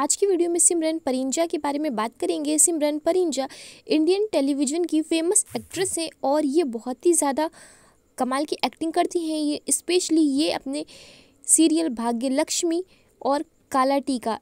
आज की वीडियो में सिमरन परिंजा के बारे में बात करेंगे सिमरन परिंजा इंडियन टेलीविज़न की फेमस एक्ट्रेस हैं और ये बहुत ही ज़्यादा कमाल की एक्टिंग करती हैं ये स्पेशली ये अपने सीरियल भाग्य लक्ष्मी और काला टीका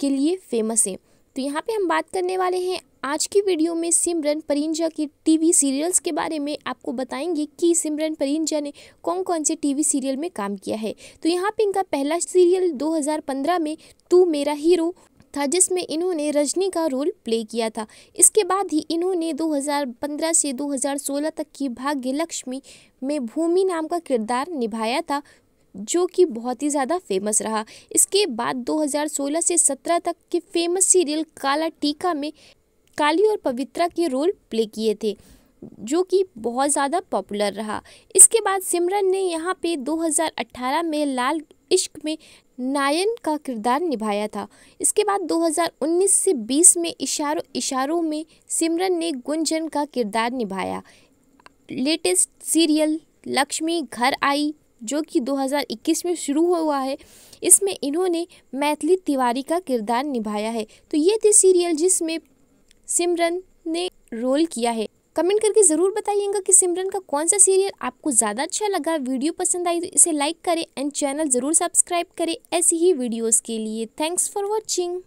के लिए फेमस हैं तो यहाँ पे हम बात करने वाले हैं आज की वीडियो में सिमरन परिंजा की टीवी सीरियल्स के बारे में आपको बताएंगे कि सिमरन परिंजा ने कौन कौन से टीवी सीरियल में काम किया है तो यहाँ पे इनका पहला सीरियल 2015 में तू मेरा हीरो था जिसमें इन्होंने रजनी का रोल प्ले किया था इसके बाद ही इन्होंने 2015 से 2016 तक की भाग्य लक्ष्मी में भूमि नाम का किरदार निभाया था जो कि बहुत ही ज़्यादा फेमस रहा इसके बाद 2016 से 17 तक के फेमस सीरियल काला टीका में काली और पवित्रा के रोल प्ले किए थे जो कि बहुत ज़्यादा पॉपुलर रहा इसके बाद सिमरन ने यहाँ पे 2018 में लाल इश्क में नायन का किरदार निभाया था इसके बाद 2019 से 20 में इशारों इशारों में सिमरन ने गुंजन का किरदार निभाया लेटेस्ट सीरियल लक्ष्मी घर आई जो कि 2021 में शुरू हुआ है इसमें इन्होंने मैथिली तिवारी का किरदार निभाया है तो ये थे सीरियल जिसमें सिमरन ने रोल किया है कमेंट करके ज़रूर बताइएगा कि सिमरन का कौन सा सीरियल आपको ज़्यादा अच्छा लगा वीडियो पसंद आई तो इसे लाइक करें एंड चैनल ज़रूर सब्सक्राइब करें ऐसी ही वीडियोज़ के लिए थैंक्स फॉर वॉचिंग